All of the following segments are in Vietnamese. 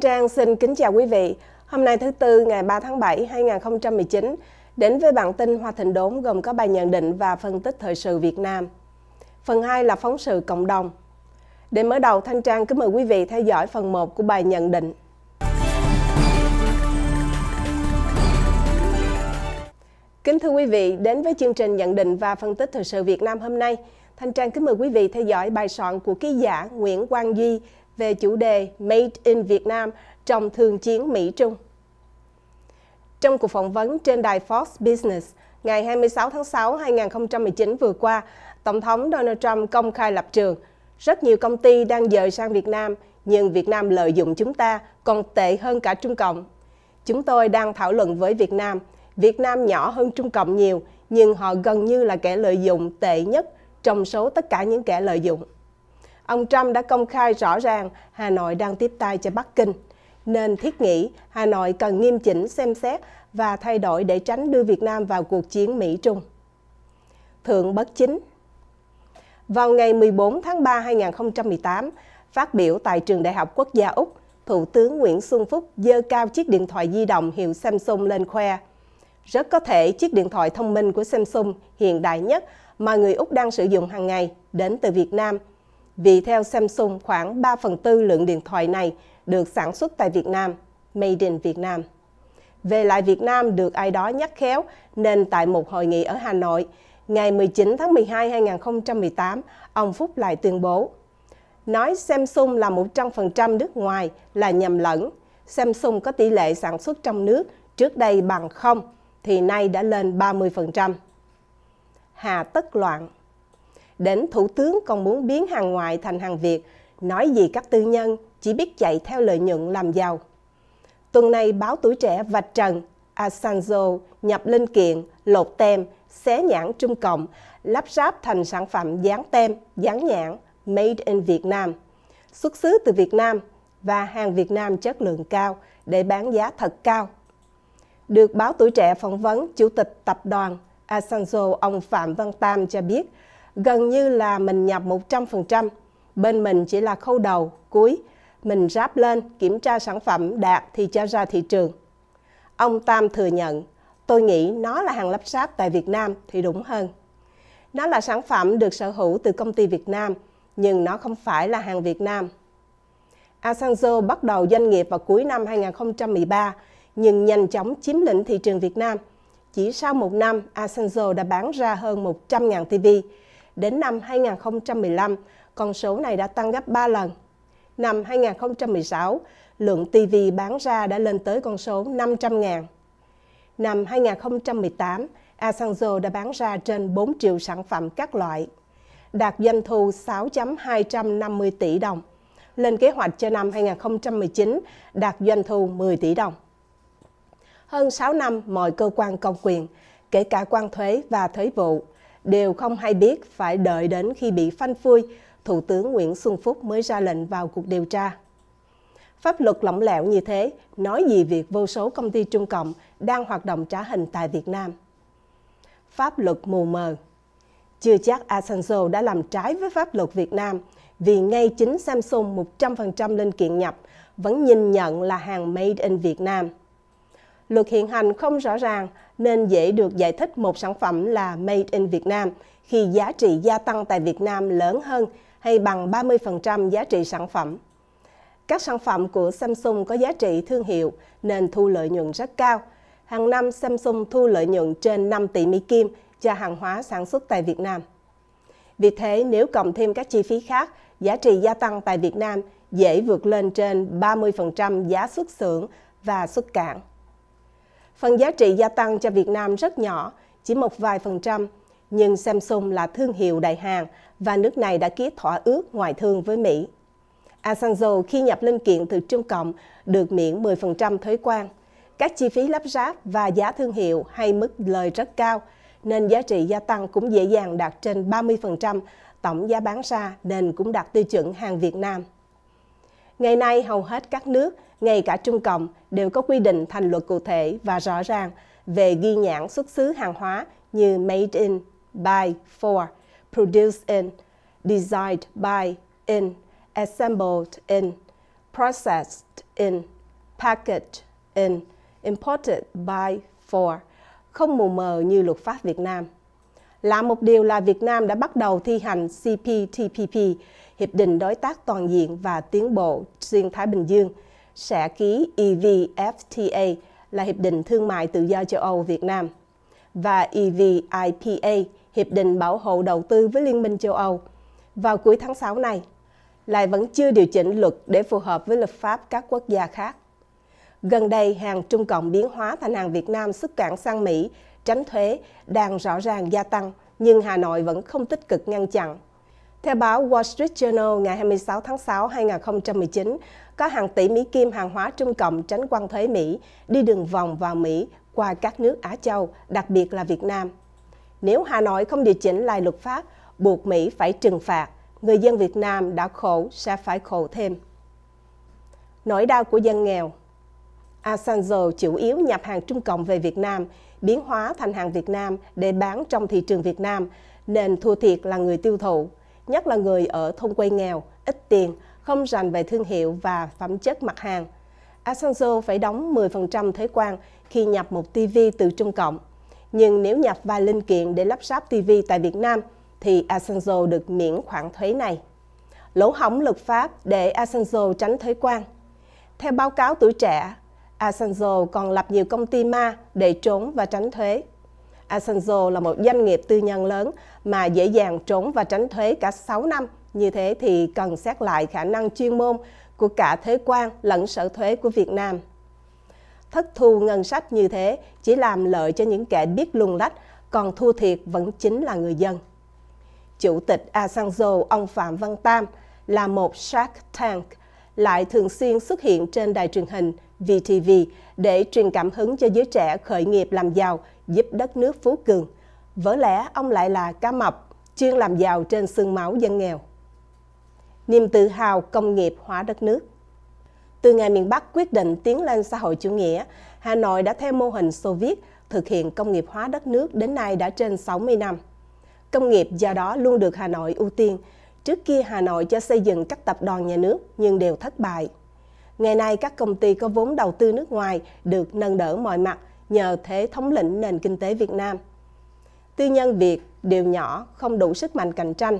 Thanh Trang xin kính chào quý vị. Hôm nay thứ Tư ngày 3 tháng 7, 2019, đến với bản tin Hoa Thịnh Đốn gồm có bài nhận định và phân tích thời sự Việt Nam. Phần 2 là phóng sự cộng đồng. Để mở đầu, Thanh Trang kính mời quý vị theo dõi phần 1 của bài nhận định. Kính thưa quý vị, đến với chương trình nhận định và phân tích thời sự Việt Nam hôm nay, Thanh Trang kính mời quý vị theo dõi bài soạn của ký giả Nguyễn Quang Duy về chủ đề Made in Việt Nam trong thương chiến Mỹ-Trung. Trong cuộc phỏng vấn trên đài Fox Business ngày 26 tháng 6 2019 vừa qua, Tổng thống Donald Trump công khai lập trường rất nhiều công ty đang dời sang Việt Nam, nhưng Việt Nam lợi dụng chúng ta còn tệ hơn cả Trung Cộng. Chúng tôi đang thảo luận với Việt Nam. Việt Nam nhỏ hơn Trung Cộng nhiều, nhưng họ gần như là kẻ lợi dụng tệ nhất trong số tất cả những kẻ lợi dụng. Ông Trump đã công khai rõ ràng Hà Nội đang tiếp tay cho Bắc Kinh, nên thiết nghĩ Hà Nội cần nghiêm chỉnh xem xét và thay đổi để tránh đưa Việt Nam vào cuộc chiến Mỹ-Trung. Thượng bất chính Vào ngày 14 tháng 3 2018, phát biểu tại Trường Đại học Quốc gia Úc, Thủ tướng Nguyễn Xuân Phúc dơ cao chiếc điện thoại di động hiệu Samsung lên khoe. Rất có thể chiếc điện thoại thông minh của Samsung hiện đại nhất mà người Úc đang sử dụng hàng ngày đến từ Việt Nam vì theo Samsung khoảng 3 phần tư lượng điện thoại này được sản xuất tại Việt Nam, made in Việt Nam. Về lại Việt Nam được ai đó nhắc khéo nên tại một hội nghị ở Hà Nội, ngày 19 tháng 12 năm 2018, ông Phúc lại tuyên bố Nói Samsung là 100% nước ngoài là nhầm lẫn. Samsung có tỷ lệ sản xuất trong nước trước đây bằng không thì nay đã lên 30%. Hà tất loạn đến Thủ tướng còn muốn biến hàng ngoại thành hàng Việt, nói gì các tư nhân chỉ biết chạy theo lợi nhuận làm giàu. Tuần này báo tuổi trẻ vạch trần Asanzo nhập linh kiện, lột tem, xé nhãn Trung Cộng, lắp ráp thành sản phẩm dán tem, dán nhãn Made in Việt Nam, xuất xứ từ Việt Nam và hàng Việt Nam chất lượng cao để bán giá thật cao. Được báo tuổi trẻ phỏng vấn, Chủ tịch Tập đoàn Asanzo ông Phạm Văn Tam cho biết, gần như là mình nhập 100%. Bên mình chỉ là khâu đầu, cuối, mình ráp lên, kiểm tra sản phẩm đạt thì cho ra thị trường. Ông Tam thừa nhận, tôi nghĩ nó là hàng lắp ráp tại Việt Nam thì đúng hơn. Nó là sản phẩm được sở hữu từ công ty Việt Nam, nhưng nó không phải là hàng Việt Nam. Asanzo bắt đầu doanh nghiệp vào cuối năm 2013, nhưng nhanh chóng chiếm lĩnh thị trường Việt Nam. Chỉ sau một năm, Asanzo đã bán ra hơn 100.000 TV, đến năm 2015, con số này đã tăng gấp 3 lần. Năm 2016, lượng TV bán ra đã lên tới con số 500.000. Năm 2018, Asanzo đã bán ra trên 4 triệu sản phẩm các loại, đạt doanh thu 6,250 tỷ đồng, lên kế hoạch cho năm 2019 đạt doanh thu 10 tỷ đồng. Hơn 6 năm, mọi cơ quan công quyền, kể cả quan thuế và thuế vụ, đều không hay biết phải đợi đến khi bị phanh phui, Thủ tướng Nguyễn Xuân Phúc mới ra lệnh vào cuộc điều tra. Pháp luật lỏng lẻo như thế, nói gì việc vô số công ty Trung Cộng đang hoạt động trả hình tại Việt Nam. Pháp luật mù mờ Chưa chắc Asanzo đã làm trái với pháp luật Việt Nam vì ngay chính Samsung 100% linh kiện nhập vẫn nhìn nhận là hàng made in Việt Nam. Luật hiện hành không rõ ràng nên dễ được giải thích một sản phẩm là made in Việt Nam khi giá trị gia tăng tại Việt Nam lớn hơn hay bằng 30% giá trị sản phẩm. Các sản phẩm của Samsung có giá trị thương hiệu nên thu lợi nhuận rất cao. Hàng năm Samsung thu lợi nhuận trên 5 tỷ Mỹ Kim cho hàng hóa sản xuất tại Việt Nam. Vì thế, nếu cộng thêm các chi phí khác, giá trị gia tăng tại Việt Nam dễ vượt lên trên 30% giá xuất xưởng và xuất cảng. Phần giá trị gia tăng cho Việt Nam rất nhỏ, chỉ một vài phần trăm, nhưng Samsung là thương hiệu đại hàng và nước này đã ký thỏa ước ngoại thương với Mỹ. Asanzo khi nhập linh kiện từ Trung Cộng được miễn 10% thuế quan. Các chi phí lắp ráp và giá thương hiệu hay mức lời rất cao, nên giá trị gia tăng cũng dễ dàng đạt trên 30%, tổng giá bán ra nên cũng đạt tiêu chuẩn hàng Việt Nam. Ngày nay, hầu hết các nước ngay cả Trung Cộng đều có quy định thành luật cụ thể và rõ ràng về ghi nhãn xuất xứ hàng hóa như made in, by, for, produced in, designed by, in, assembled in, processed in, packaged in, imported by, for, không mù mờ như luật pháp Việt Nam. Lạ một điều là Việt Nam đã bắt đầu thi hành CPTPP, Hiệp định Đối tác Toàn diện và Tiến bộ Xuyên Thái Bình Dương – sẽ ký EVFTA là Hiệp định Thương mại Tự do châu Âu Việt Nam và EVIPA, Hiệp định Bảo hộ Đầu tư với Liên minh châu Âu, vào cuối tháng 6 này, lại vẫn chưa điều chỉnh luật để phù hợp với luật pháp các quốc gia khác. Gần đây, hàng Trung Cộng biến hóa thành hàng Việt Nam xuất cảng sang Mỹ, tránh thuế đang rõ ràng gia tăng, nhưng Hà Nội vẫn không tích cực ngăn chặn theo báo Wall Street Journal ngày 26 tháng 6 2019, có hàng tỷ Mỹ Kim hàng hóa trung cộng tránh quan thuế Mỹ đi đường vòng vào Mỹ qua các nước Á Châu, đặc biệt là Việt Nam. Nếu Hà Nội không điều chỉnh lại luật pháp, buộc Mỹ phải trừng phạt, người dân Việt Nam đã khổ sẽ phải khổ thêm. Nỗi đau của dân nghèo Asanzo chủ yếu nhập hàng Trung Cộng về Việt Nam, biến hóa thành hàng Việt Nam để bán trong thị trường Việt Nam, nên thua thiệt là người tiêu thụ nhất là người ở thôn quê nghèo, ít tiền, không rành về thương hiệu và phẩm chất mặt hàng. Asanzo phải đóng 10% thuế quan khi nhập một TV từ Trung Cộng. Nhưng nếu nhập vài linh kiện để lắp ráp TV tại Việt Nam, thì Asanzo được miễn khoản thuế này. Lỗ hỏng luật pháp để Asanzo tránh thuế quan. Theo báo cáo tuổi trẻ, Asanzo còn lập nhiều công ty ma để trốn và tránh thuế. Asanzo là một doanh nghiệp tư nhân lớn mà dễ dàng trốn và tránh thuế cả 6 năm. Như thế thì cần xét lại khả năng chuyên môn của cả thuế quan lẫn sở thuế của Việt Nam. Thất thu ngân sách như thế chỉ làm lợi cho những kẻ biết lùng lách, còn thua thiệt vẫn chính là người dân. Chủ tịch Asanzo ông Phạm Văn Tam là một Shark Tank – lại thường xuyên xuất hiện trên đài truyền hình VTV để truyền cảm hứng cho giới trẻ khởi nghiệp làm giàu, giúp đất nước phú cường. Vỡ lẽ ông lại là cá mập, chuyên làm giàu trên xương máu dân nghèo. Niềm tự hào công nghiệp hóa đất nước Từ ngày miền Bắc quyết định tiến lên xã hội chủ nghĩa, Hà Nội đã theo mô hình Xô Viết thực hiện công nghiệp hóa đất nước đến nay đã trên 60 năm. Công nghiệp do đó luôn được Hà Nội ưu tiên – Trước kia Hà Nội cho xây dựng các tập đoàn nhà nước nhưng đều thất bại. Ngày nay các công ty có vốn đầu tư nước ngoài được nâng đỡ mọi mặt nhờ thế thống lĩnh nền kinh tế Việt Nam. Tư nhân Việt đều nhỏ, không đủ sức mạnh cạnh tranh.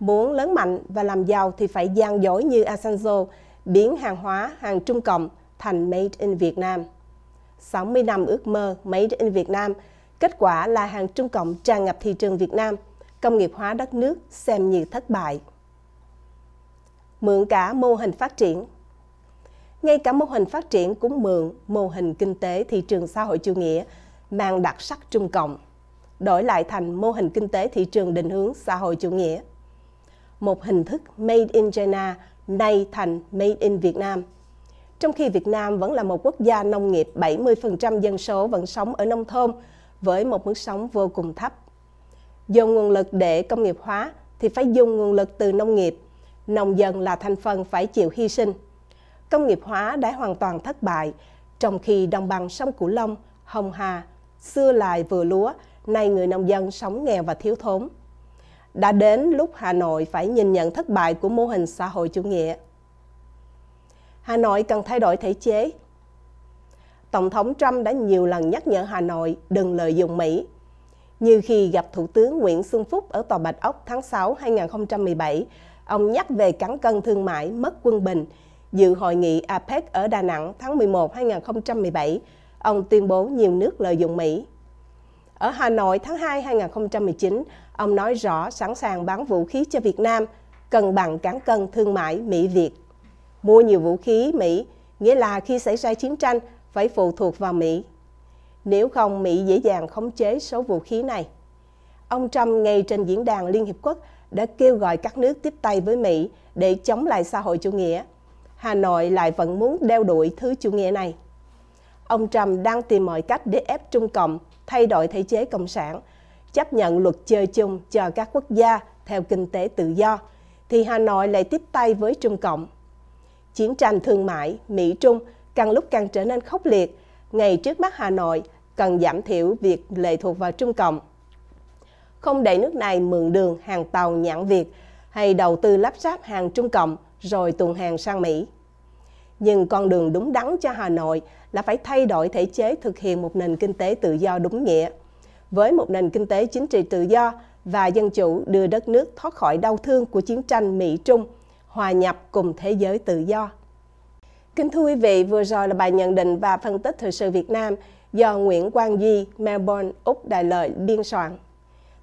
Muốn lớn mạnh và làm giàu thì phải gian dối như Asanzo, biến hàng hóa, hàng trung cộng thành Made in Việt Nam. 60 năm ước mơ Made in Việt Nam, kết quả là hàng trung cộng tràn ngập thị trường Việt Nam – công nghiệp hóa đất nước xem như thất bại. Mượn cả mô hình phát triển Ngay cả mô hình phát triển cũng mượn mô hình kinh tế thị trường xã hội chủ nghĩa mang đặc sắc Trung Cộng, đổi lại thành mô hình kinh tế thị trường định hướng xã hội chủ nghĩa. Một hình thức Made in China nay thành Made in Việt Nam. Trong khi Việt Nam vẫn là một quốc gia nông nghiệp 70% dân số vẫn sống ở nông thôn với một mức sống vô cùng thấp dùng nguồn lực để công nghiệp hóa thì phải dùng nguồn lực từ nông nghiệp. Nông dân là thành phần phải chịu hy sinh. Công nghiệp hóa đã hoàn toàn thất bại, trong khi đồng bằng sông Cửu Long, Hồng Hà, xưa lại vừa lúa, nay người nông dân sống nghèo và thiếu thốn. Đã đến lúc Hà Nội phải nhìn nhận thất bại của mô hình xã hội chủ nghĩa. Hà Nội cần thay đổi thể chế. Tổng thống Trump đã nhiều lần nhắc nhở Hà Nội đừng lợi dụng Mỹ như khi gặp Thủ tướng Nguyễn Xuân Phúc ở Tòa Bạch Ốc tháng 6 2017, ông nhắc về cán cân thương mại mất quân bình. Dự hội nghị APEC ở Đà Nẵng tháng 11 2017, ông tuyên bố nhiều nước lợi dụng Mỹ. Ở Hà Nội tháng 2 2019, ông nói rõ sẵn sàng bán vũ khí cho Việt Nam, cần bằng cán cân thương mại Mỹ-Việt. Mua nhiều vũ khí Mỹ, nghĩa là khi xảy ra chiến tranh phải phụ thuộc vào Mỹ nếu không Mỹ dễ dàng khống chế số vũ khí này. Ông Trump ngay trên diễn đàn Liên Hiệp Quốc đã kêu gọi các nước tiếp tay với Mỹ để chống lại xã hội chủ nghĩa. Hà Nội lại vẫn muốn đeo đuổi thứ chủ nghĩa này. Ông Trump đang tìm mọi cách để ép Trung Cộng thay đổi thể chế cộng sản, chấp nhận luật chơi chung cho các quốc gia theo kinh tế tự do, thì Hà Nội lại tiếp tay với Trung Cộng. Chiến tranh thương mại Mỹ-Trung càng lúc càng trở nên khốc liệt ngày trước mắt Hà Nội cần giảm thiểu việc lệ thuộc vào Trung Cộng. Không để nước này mượn đường hàng tàu nhãn Việt hay đầu tư lắp ráp hàng Trung Cộng rồi tuần hàng sang Mỹ. Nhưng con đường đúng đắn cho Hà Nội là phải thay đổi thể chế thực hiện một nền kinh tế tự do đúng nghĩa. Với một nền kinh tế chính trị tự do và dân chủ đưa đất nước thoát khỏi đau thương của chiến tranh Mỹ-Trung, hòa nhập cùng thế giới tự do. Kính thưa quý vị, vừa rồi là bài nhận định và phân tích thời sự Việt Nam do Nguyễn Quang Di, Melbourne, Úc Đại Lợi biên soạn.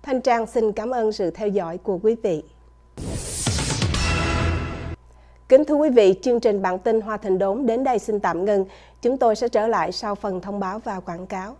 Thanh Trang xin cảm ơn sự theo dõi của quý vị. Kính thưa quý vị, chương trình bản tin Hoa Thành Đốn đến đây xin tạm ngừng. Chúng tôi sẽ trở lại sau phần thông báo và quảng cáo.